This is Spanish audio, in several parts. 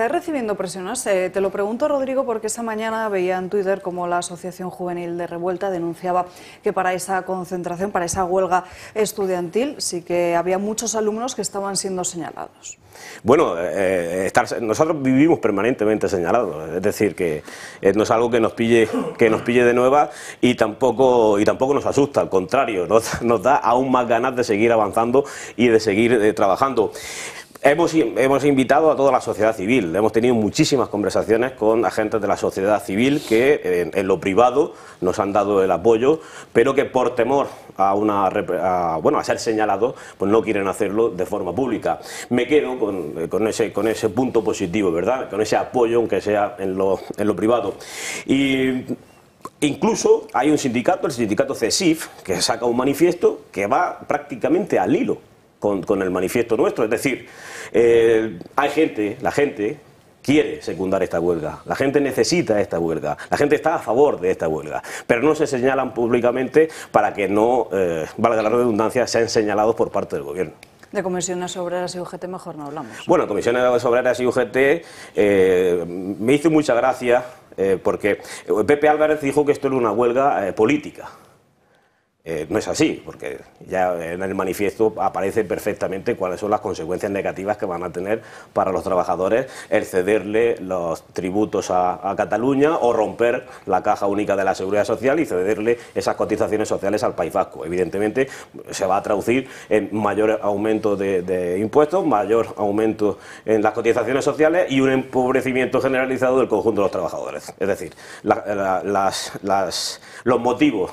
¿Estás recibiendo presiones? te lo pregunto, Rodrigo, porque esa mañana veía en Twitter como la Asociación Juvenil de Revuelta denunciaba que para esa concentración, para esa huelga estudiantil, sí que había muchos alumnos que estaban siendo señalados. Bueno, eh, eh, nosotros vivimos permanentemente señalados, es decir, que eh, no es algo que nos pille, que nos pille de nueva y tampoco, y tampoco nos asusta, al contrario, nos, da aún más ganas de seguir avanzando y de seguir trabajando. Hemos, hemos, invitado a toda la sociedad civil, hemos tenido muchísimas conversaciones con agentes de la sociedad civil que en, lo privado nos han dado el apoyo, pero que por temor a, una, bueno, a ser señalados, pues no quieren hacerlo de forma pública. Me quedo eh, con, ese, con ese punto positivo, ¿verdad? Con ese apoyo, aunque sea en lo, en lo privado. Y incluso hay un sindicato, el sindicato CESIF, que saca un manifiesto que va prácticamente al hilo con, el manifiesto nuestro. Es decir, eh, hay gente, la gente quiere secundar esta huelga, la gente necesita esta huelga, la gente está a favor de esta huelga, pero no se señalan públicamente para que no, eh, valga la redundancia, sean señalados por parte del Gobierno. De comisiones obreras y UGT mejor no hablamos. Bueno, comisiones obreras y UGT eh, me hizo mucha gracia porque Pepe Álvarez dijo que esto era una huelga política. Eh, no es así, porque ya en el manifiesto aparece perfectamente cuáles son las consecuencias negativas que van a tener para los trabajadores el cederle los tributos a, Cataluña o romper la caja única de la seguridad social y cederle esas cotizaciones sociales al País Vasco. Evidentemente se va a traducir en mayor aumento de, impuestos, mayor aumento en las cotizaciones sociales y un empobrecimiento generalizado del conjunto de los trabajadores. Es decir, los motivos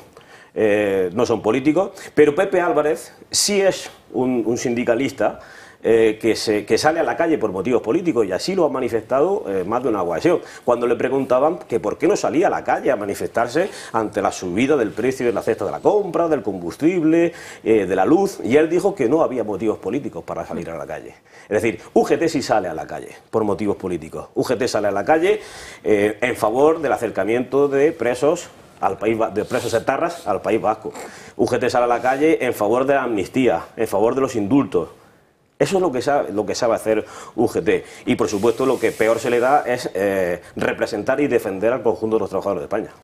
eh, no son políticos, pero Pepe Álvarez sí es un, sindicalista eh, que, se, que, sale a la calle por motivos políticos y así lo ha manifestado eh, más de una ocasión. Cuando le preguntaban que por qué no salía a la calle a manifestarse ante la subida del precio de la cesta de la compra, del combustible, de la luz, y él dijo que no había motivos políticos para salir a la calle. Es decir, UGT sí sale a la calle por motivos políticos. UGT sale a la calle en favor del acercamiento de presos al país de presos etarras al País Vasco. UGT sale a la calle en favor de la amnistía, en favor de los indultos. Eso es lo que sabe, lo que sabe hacer UGT. Y por supuesto lo que peor se le da es eh, representar y defender al conjunto de los trabajadores de España.